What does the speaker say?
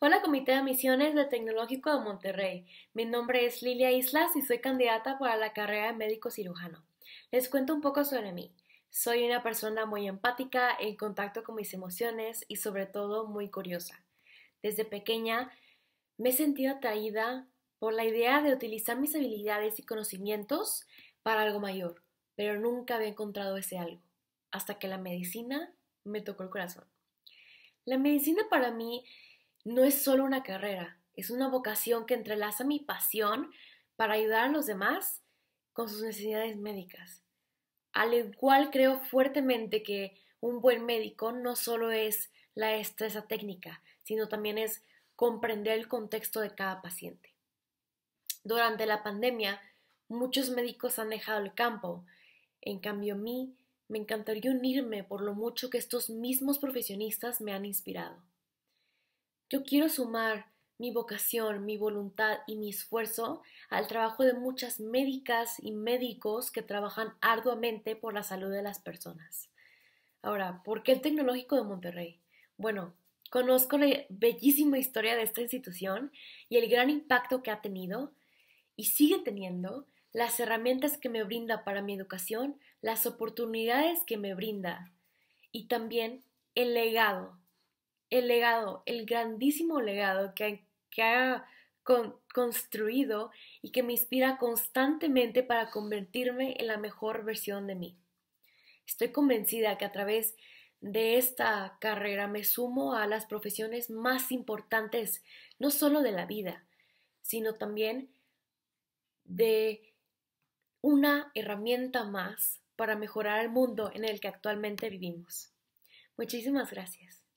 Hola Comité de Misiones del Tecnológico de Monterrey. Mi nombre es Lilia Islas y soy candidata para la carrera de médico cirujano. Les cuento un poco sobre mí. Soy una persona muy empática, en contacto con mis emociones y sobre todo muy curiosa. Desde pequeña me he sentido atraída por la idea de utilizar mis habilidades y conocimientos para algo mayor, pero nunca había encontrado ese algo, hasta que la medicina me tocó el corazón. La medicina para mí no es solo una carrera, es una vocación que entrelaza mi pasión para ayudar a los demás con sus necesidades médicas. Al cual creo fuertemente que un buen médico no solo es la destreza técnica, sino también es comprender el contexto de cada paciente. Durante la pandemia, muchos médicos han dejado el campo. En cambio, a mí me encantaría unirme por lo mucho que estos mismos profesionistas me han inspirado. Yo quiero sumar mi vocación, mi voluntad y mi esfuerzo al trabajo de muchas médicas y médicos que trabajan arduamente por la salud de las personas. Ahora, ¿por qué el Tecnológico de Monterrey? Bueno, conozco la bellísima historia de esta institución y el gran impacto que ha tenido y sigue teniendo, las herramientas que me brinda para mi educación, las oportunidades que me brinda y también el legado el legado, el grandísimo legado que, ha construido y que me inspira constantemente para convertirme en la mejor versión de mí. Estoy convencida que a través de esta carrera me sumo a las profesiones más importantes, no solo de la vida, sino también de una herramienta más para mejorar el mundo en el que actualmente vivimos. Muchísimas gracias.